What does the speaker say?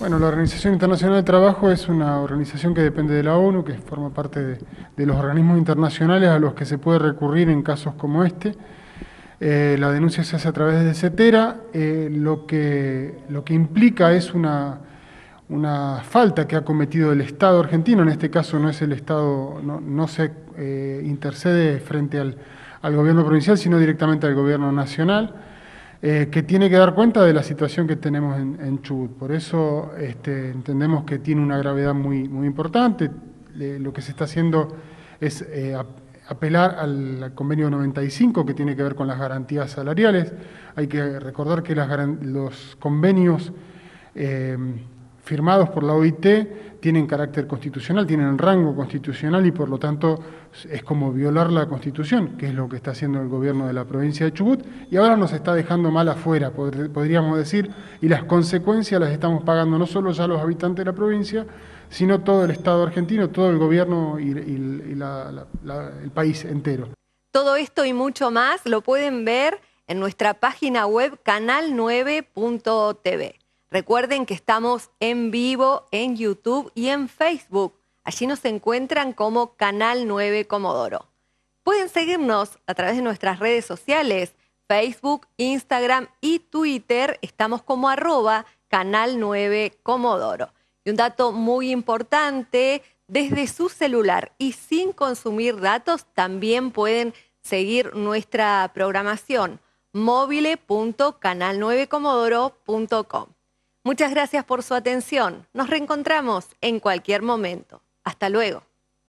Bueno, la Organización Internacional del Trabajo es una organización que depende de la ONU, que forma parte de, los organismos internacionales a los que se puede recurrir en casos como este. Eh, la denuncia se hace a través de CETERA, eh, lo, que, implica es una, falta que ha cometido el Estado argentino, en este caso no es el Estado, no, se eh, intercede frente al gobierno provincial, sino directamente al gobierno nacional eh, que tiene que dar cuenta de la situación que tenemos en, Chubut. Por eso este, entendemos que tiene una gravedad muy, muy importante. lo que se está haciendo es eh, apelar al, convenio 95 que tiene que ver con las garantías salariales. Hay que recordar que las, los convenios... Eh, firmados por la OIT tienen carácter constitucional, tienen rango constitucional y por lo tanto es como violar la constitución, que es lo que está haciendo el gobierno de la provincia de Chubut, y ahora nos está dejando mal afuera, podríamos decir, y las consecuencias las estamos pagando no solo ya los habitantes de la provincia, sino todo el Estado argentino, todo el gobierno y, el país entero. Todo esto y mucho más lo pueden ver en nuestra página web canal9.tv. Recuerden que estamos en vivo en YouTube y en Facebook. Allí nos encuentran como Canal 9 Comodoro. Pueden seguirnos a través de nuestras redes sociales, Facebook, Instagram y Twitter. Estamos como arroba Canal 9 Comodoro. Y un dato muy importante, desde su celular y sin consumir datos también pueden seguir nuestra programación mobile.canal9comodoro.com. Muchas gracias por su atención. Nos reencontramos en cualquier momento. Hasta luego.